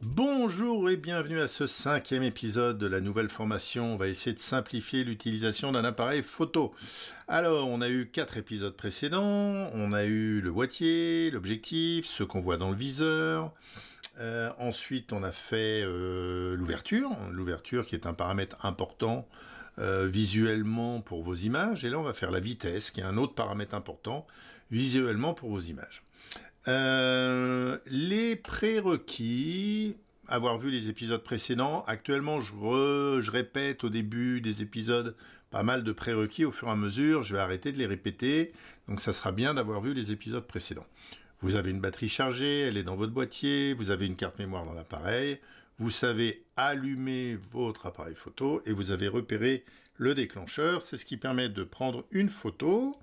Bonjour et bienvenue à ce cinquième épisode de la nouvelle formation. On va essayer de simplifier l'utilisation d'un appareil photo. Alors, on a eu quatre épisodes précédents. On a eu le boîtier, l'objectif, ce qu'on voit dans le viseur. Euh, ensuite, on a fait euh, l'ouverture. L'ouverture qui est un paramètre important euh, visuellement pour vos images, et là on va faire la vitesse, qui est un autre paramètre important, visuellement pour vos images. Euh, les prérequis, avoir vu les épisodes précédents, actuellement je répète au début des épisodes pas mal de prérequis au fur et à mesure, je vais arrêter de les répéter, donc ça sera bien d'avoir vu les épisodes précédents. Vous avez une batterie chargée, elle est dans votre boîtier, vous avez une carte mémoire dans l'appareil, vous savez allumer votre appareil photo et vous avez repéré le déclencheur. C'est ce qui permet de prendre une photo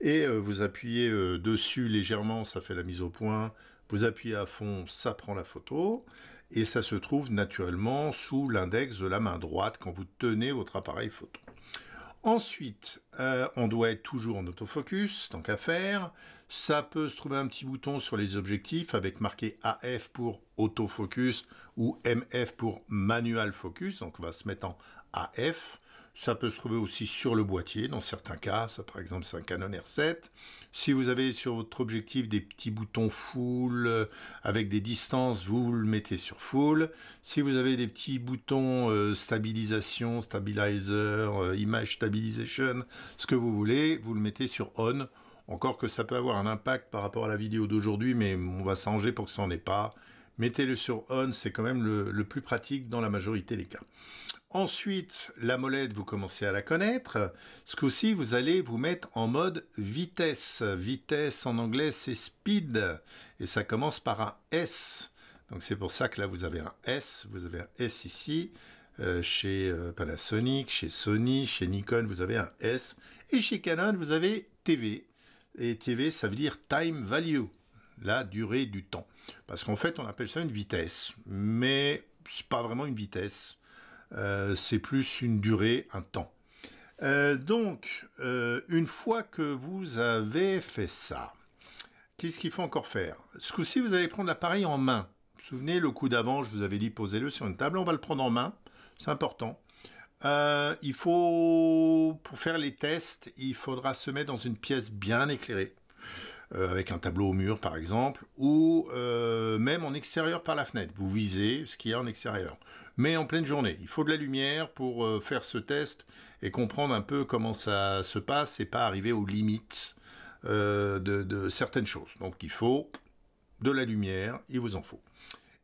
et euh, vous appuyez euh, dessus légèrement, ça fait la mise au point. Vous appuyez à fond, ça prend la photo et ça se trouve naturellement sous l'index de la main droite quand vous tenez votre appareil photo. Ensuite, euh, on doit être toujours en autofocus, tant qu'à faire. Ça peut se trouver un petit bouton sur les objectifs avec marqué AF pour autofocus ou MF pour manual focus. Donc on va se mettre en AF. Ça peut se trouver aussi sur le boîtier, dans certains cas, ça par exemple c'est un Canon R7. Si vous avez sur votre objectif des petits boutons full euh, avec des distances, vous le mettez sur full. Si vous avez des petits boutons euh, stabilisation, stabilizer, euh, image stabilization, ce que vous voulez, vous le mettez sur on. Encore que ça peut avoir un impact par rapport à la vidéo d'aujourd'hui, mais on va s'arranger pour que ça n'en ait pas mettez-le sur on, c'est quand même le, plus pratique dans la majorité des cas. Ensuite, la molette, vous commencez à la connaître. Ce coup-ci, vous allez vous mettre en mode vitesse. Vitesse en anglais, c'est speed. Et ça commence par un S. Donc c'est pour ça que là, vous avez un S. Vous avez un S ici. Euh, chez euh, Panasonic, chez Sony, chez Nikon, vous avez un S. Et chez Canon, vous avez TV. Et TV, ça veut dire Time Value la durée du temps. Parce qu'en fait, on appelle ça une vitesse, mais ce n'est pas vraiment une vitesse, euh, c'est plus une durée, un temps. Euh, donc, euh, une fois que vous avez fait ça, qu'est-ce qu'il faut encore faire Ce coup-ci, vous allez prendre l'appareil en main. Vous vous souvenez, le coup d'avant, je vous avais dit posez-le sur une table, on va le prendre en main, c'est important. il faut, pour faire les tests, il faudra se mettre dans une pièce bien éclairée. Euh, avec un tableau au mur par exemple, ou euh, même en extérieur par la fenêtre. Vous visez ce qu'il y a en extérieur. Mais en pleine journée, il faut de la lumière pour euh, faire ce test et comprendre un peu comment ça se passe et pas arriver aux limites de, de certaines choses. Donc il faut de la lumière, il vous en faut.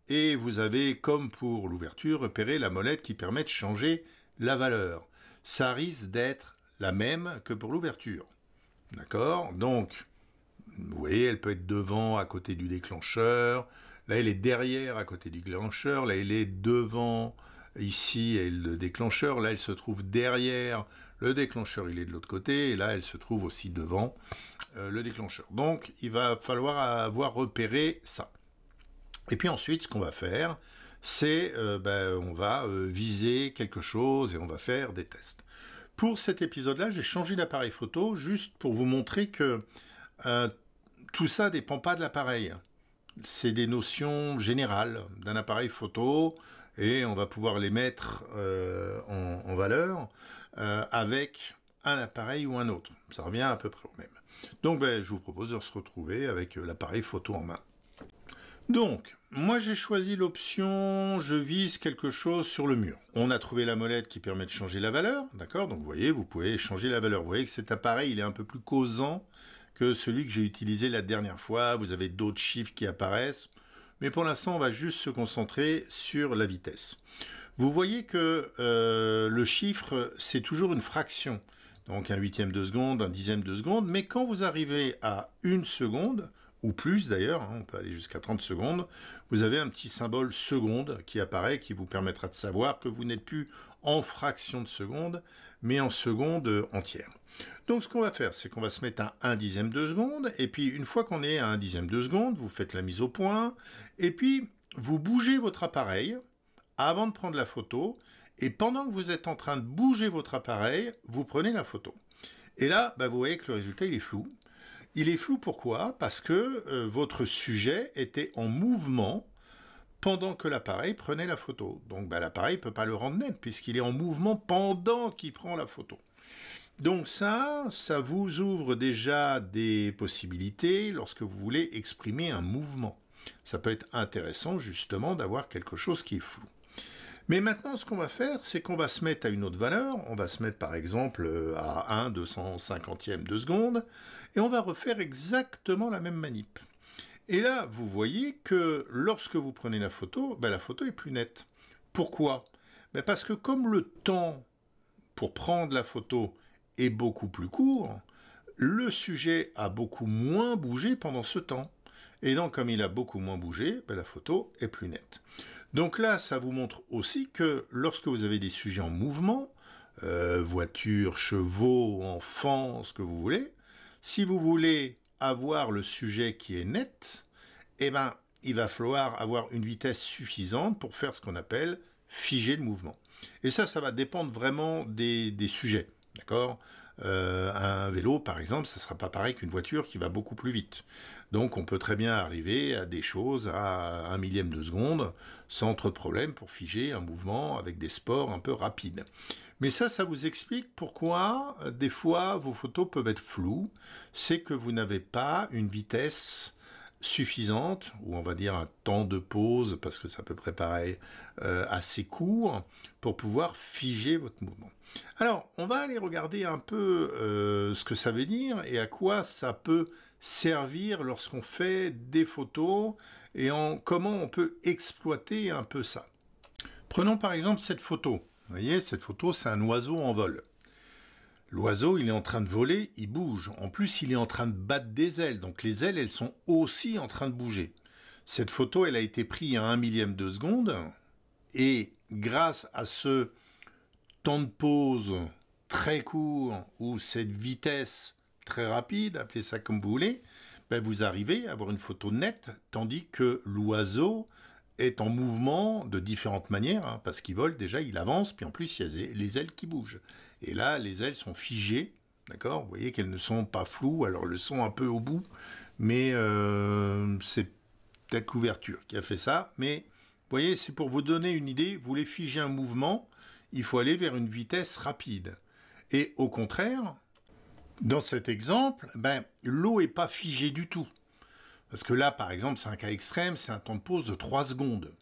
Et vous avez, comme pour l'ouverture, repéré la molette qui permet de changer la valeur. Ça risque d'être la même que pour l'ouverture. D'accord Donc, vous voyez, elle peut être devant à côté du déclencheur. Là, elle est derrière à côté du déclencheur. Là, elle est devant ici et le déclencheur. Là, elle se trouve derrière le déclencheur. Il est de l'autre côté. Et là, elle se trouve aussi devant euh, le déclencheur. Donc, il va falloir avoir repéré ça. Et puis ensuite, ce qu'on va faire, c'est euh, ben, on va euh, viser quelque chose et on va faire des tests. Pour cet épisode-là, j'ai changé d'appareil photo juste pour vous montrer que tout ça dépend pas de l'appareil. C'est des notions générales d'un appareil photo et on va pouvoir les mettre euh, en, valeur euh, avec un appareil ou un autre. Ça revient à peu près au même. Donc ben, je vous propose de se retrouver avec euh, l'appareil photo en main. Donc, moi j'ai choisi l'option je vise quelque chose sur le mur. On a trouvé la molette qui permet de changer la valeur, d'accord Donc vous voyez, vous pouvez changer la valeur. Vous voyez que cet appareil il est un peu plus causant que celui que j'ai utilisé la dernière fois. Vous avez d'autres chiffres qui apparaissent. Mais pour l'instant, on va juste se concentrer sur la vitesse. Vous voyez que euh, le chiffre, c'est toujours une fraction. Donc un huitième de seconde, un dixième de seconde. Mais quand vous arrivez à une seconde, ou plus d'ailleurs, hein, on peut aller jusqu'à 30 secondes, vous avez un petit symbole seconde qui apparaît, qui vous permettra de savoir que vous n'êtes plus en fraction de seconde, mais en seconde entière. Donc ce qu'on va faire, c'est qu'on va se mettre à 1 dixième de seconde, et puis une fois qu'on est à 1 dixième de seconde, vous faites la mise au point, et puis vous bougez votre appareil avant de prendre la photo, et pendant que vous êtes en train de bouger votre appareil, vous prenez la photo. Et là, bah, vous voyez que le résultat, est flou. Il est flou pourquoi Parce que euh, votre sujet était en mouvement pendant que l'appareil prenait la photo. Donc bah, l'appareil ne peut pas le rendre net puisqu'il est en mouvement pendant qu'il prend la photo. Donc ça, ça vous ouvre déjà des possibilités lorsque vous voulez exprimer un mouvement. Ça peut être intéressant justement d'avoir quelque chose qui est flou. Mais maintenant, ce qu'on va faire, c'est qu'on va se mettre à une autre valeur. On va se mettre par exemple euh, à 1 250e de seconde et on va refaire exactement la même manip. Et là, vous voyez que lorsque vous prenez la photo, ben, la photo est plus nette. Pourquoi ben, Parce que comme le temps pour prendre la photo est beaucoup plus court, le sujet a beaucoup moins bougé pendant ce temps. Et donc, comme il a beaucoup moins bougé, ben, la photo est plus nette. Donc là, ça vous montre aussi que lorsque vous avez des sujets en mouvement, voiture, euh, voitures, chevaux, enfants, ce que vous voulez, si vous voulez avoir le sujet qui est net, eh ben, il va falloir avoir une vitesse suffisante pour faire ce qu'on appelle figer le mouvement. Et ça, ça va dépendre vraiment des, des sujets. D'accord euh, un vélo, par exemple, ça ne sera pas pareil qu'une voiture qui va beaucoup plus vite. Donc on peut très bien arriver à des choses à un millième de seconde sans trop de problèmes pour figer un mouvement avec des sports un peu rapides. Mais ça, ça vous explique pourquoi euh, des fois vos photos peuvent être floues. C'est que vous n'avez pas une vitesse suffisante, ou on va dire un temps de pause, parce que ça peut préparer euh, assez court, pour pouvoir figer votre mouvement. Alors, on va aller regarder un peu euh, ce que ça veut dire et à quoi ça peut servir lorsqu'on fait des photos et en comment on peut exploiter un peu ça. Prenons par exemple cette photo. Vous voyez, cette photo, c'est un oiseau en vol. L'oiseau, il est en train de voler, il bouge. En plus, il est en train de battre des ailes. Donc les ailes, elles sont aussi en train de bouger. Cette photo, elle a été prise à un millième de seconde. Et grâce à ce temps de pause très court ou cette vitesse très rapide, appelez ça comme vous voulez, ben, vous arrivez à avoir une photo nette, tandis que l'oiseau, est en mouvement de différentes manières, hein, parce qu'il vole déjà, il avance, puis en plus il y a les ailes qui bougent. Et là, les ailes sont figées, d'accord Vous voyez qu'elles ne sont pas floues, alors le sont un peu au bout, mais euh, c'est peut-être l'ouverture qui a fait ça. Mais vous voyez, c'est pour vous donner une idée, vous voulez figer un mouvement, il faut aller vers une vitesse rapide. Et au contraire, dans cet exemple, ben, l'eau n'est pas figée du tout. Parce que là, par exemple, c'est un cas extrême, c'est un temps de pause de 3 secondes.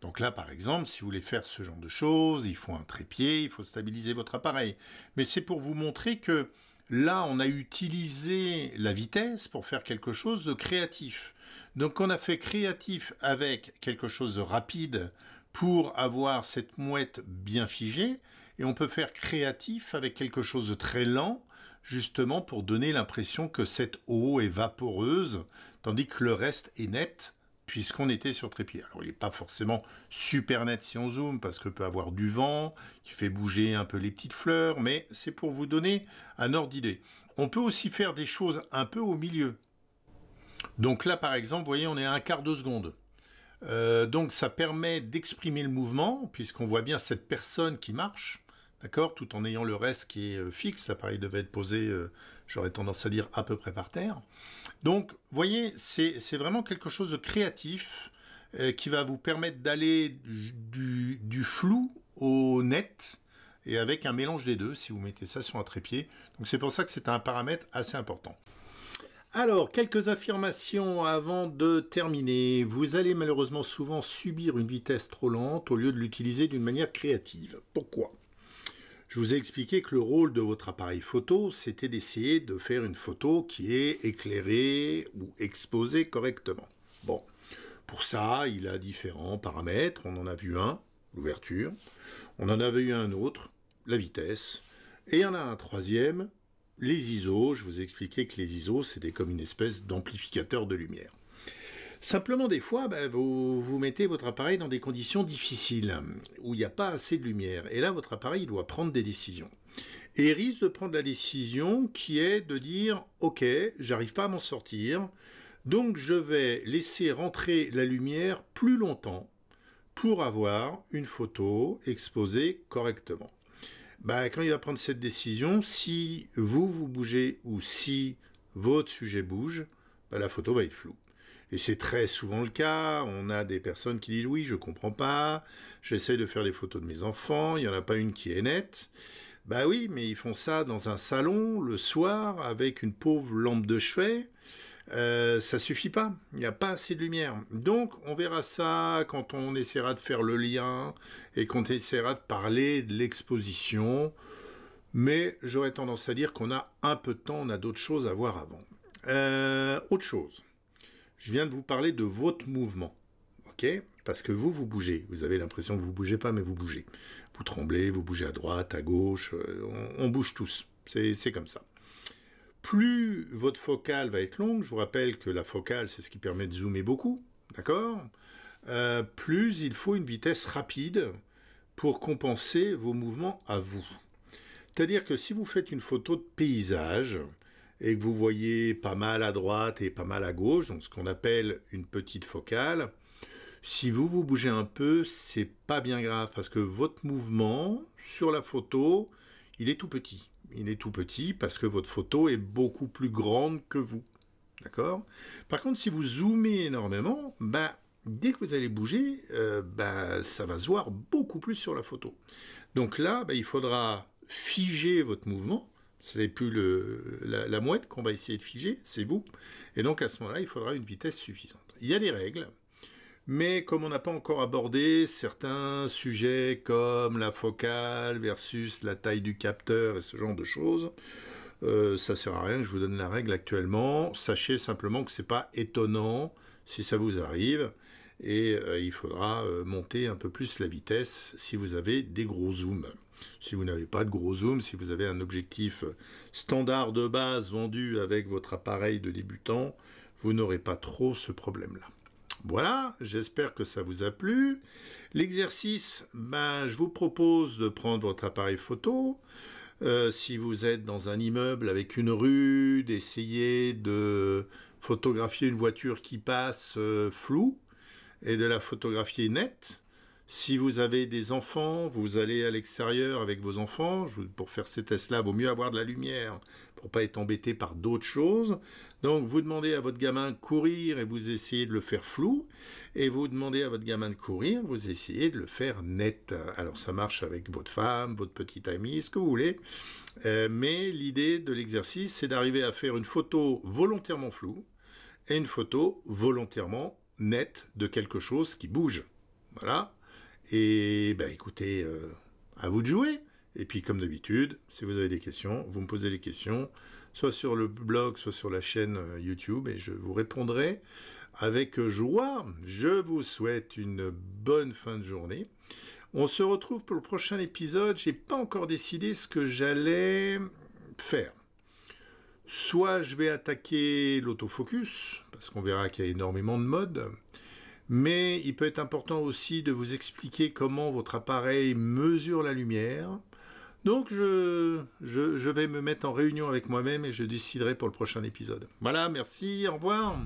Donc là, par exemple, si vous voulez faire ce genre de choses, il faut un trépied, il faut stabiliser votre appareil. Mais c'est pour vous montrer que là, on a utilisé la vitesse pour faire quelque chose de créatif. Donc on a fait créatif avec quelque chose de rapide pour avoir cette mouette bien figée, et on peut faire créatif avec quelque chose de très lent, justement pour donner l'impression que cette eau est vaporeuse, tandis que le reste est net puisqu'on était sur trépied. Alors il n'est pas forcément super net si on zoome, parce que peut avoir du vent, qui fait bouger un peu les petites fleurs, mais c'est pour vous donner un ordre d'idée. On peut aussi faire des choses un peu au milieu. Donc là par exemple, vous voyez, on est à un quart de seconde. Euh, donc ça permet d'exprimer le mouvement, puisqu'on voit bien cette personne qui marche, d'accord, tout en ayant le reste qui est euh, fixe, l'appareil devait être posé euh, j'aurais tendance à dire à peu près par terre. Donc, vous voyez, c'est vraiment quelque chose de créatif euh, qui va vous permettre d'aller du, flou au net et avec un mélange des deux si vous mettez ça sur un trépied. Donc c'est pour ça que c'est un paramètre assez important. Alors, quelques affirmations avant de terminer. Vous allez malheureusement souvent subir une vitesse trop lente au lieu de l'utiliser d'une manière créative. Pourquoi je vous ai expliqué que le rôle de votre appareil photo, c'était d'essayer de faire une photo qui est éclairée ou exposée correctement. Bon, pour ça, il a différents paramètres. On en a vu un, l'ouverture. On en avait eu un autre, la vitesse. Et il y en a un troisième, les ISO. Je vous ai expliqué que les ISO, c'était comme une espèce d'amplificateur de lumière. Simplement, des fois, ben, vous, mettez votre appareil dans des conditions difficiles, où il n'y a pas assez de lumière. Et là, votre appareil doit prendre des décisions. Et il risque de prendre la décision qui est de dire, OK, j'arrive pas à m'en sortir, donc je vais laisser rentrer la lumière plus longtemps pour avoir une photo exposée correctement. Ben, quand il va prendre cette décision, si vous vous bougez ou si votre sujet bouge, ben, la photo va être floue et c'est très souvent le cas, on a des personnes qui disent oui, je comprends pas, j'essaie de faire des photos de mes enfants, il n'y en a pas une qui est nette. Bah oui, mais ils font ça dans un salon le soir avec une pauvre lampe de chevet. Euh, ça suffit pas, il n'y a pas assez de lumière. Donc on verra ça quand on essaiera de faire le lien et quand on essaiera de parler de l'exposition. Mais j'aurais tendance à dire qu'on a un peu de temps, on a d'autres choses à voir avant. Euh, autre chose, je viens de vous parler de votre mouvement. OK Parce que vous, vous bougez. Vous avez l'impression que vous ne bougez pas, mais vous bougez. Vous tremblez, vous bougez à droite, à gauche. Euh, on, bouge tous. C'est comme ça. Plus votre focale va être longue, je vous rappelle que la focale, c'est ce qui permet de zoomer beaucoup. D'accord euh, Plus il faut une vitesse rapide pour compenser vos mouvements à vous. C'est-à-dire que si vous faites une photo de paysage, et que vous voyez pas mal à droite et pas mal à gauche, donc ce qu'on appelle une petite focale, si vous vous bougez un peu, c'est pas bien grave parce que votre mouvement sur la photo, il est tout petit. Il est tout petit parce que votre photo est beaucoup plus grande que vous. D'accord Par contre, si vous zoomez énormément, bah, dès que vous allez bouger, euh, ben, ça va se voir beaucoup plus sur la photo. Donc là, ben, il faudra figer votre mouvement ce n'est plus la, mouette qu'on va essayer de figer, c'est vous. Et donc à ce moment-là, il faudra une vitesse suffisante. Il y a des règles, mais comme on n'a pas encore abordé certains sujets comme la focale versus la taille du capteur et ce genre de choses, euh, ça sert à rien que je vous donne la règle actuellement. Sachez simplement que ce n'est pas étonnant si ça vous arrive et euh, il faudra euh, monter un peu plus la vitesse si vous avez des gros zooms. Si vous n'avez pas de gros zoom, si vous avez un objectif standard de base vendu avec votre appareil de débutant, vous n'aurez pas trop ce problème-là. Voilà, j'espère que ça vous a plu. L'exercice, ben, je vous propose de prendre votre appareil photo. Euh, si vous êtes dans un immeuble avec une rue, d'essayer de photographier une voiture qui passe euh, floue et de la photographier nette. Si vous avez des enfants, vous allez à l'extérieur avec vos enfants. Pour faire ces tests-là, vaut mieux avoir de la lumière pour pas être embêté par d'autres choses. Donc, vous demandez à votre gamin de courir et vous essayez de le faire flou. Et vous demandez à votre gamin de courir, vous essayez de le faire net. Alors, ça marche avec votre femme, votre petite amie, ce que vous voulez. Euh, mais l'idée de l'exercice, c'est d'arriver à faire une photo volontairement floue et une photo volontairement nette de quelque chose qui bouge. Voilà, et ben écoutez, euh, à vous de jouer. Et puis comme d'habitude, si vous avez des questions, vous me posez des questions, soit sur le blog, soit sur la chaîne euh, YouTube, et je vous répondrai avec joie. Je vous souhaite une bonne fin de journée. On se retrouve pour le prochain épisode. n'ai pas encore décidé ce que j'allais faire. Soit je vais attaquer l'autofocus, parce qu'on verra qu'il y a énormément de modes mais il peut être important aussi de vous expliquer comment votre appareil mesure la lumière. Donc je, vais me mettre en réunion avec moi-même et je déciderai pour le prochain épisode. Voilà, merci, au revoir.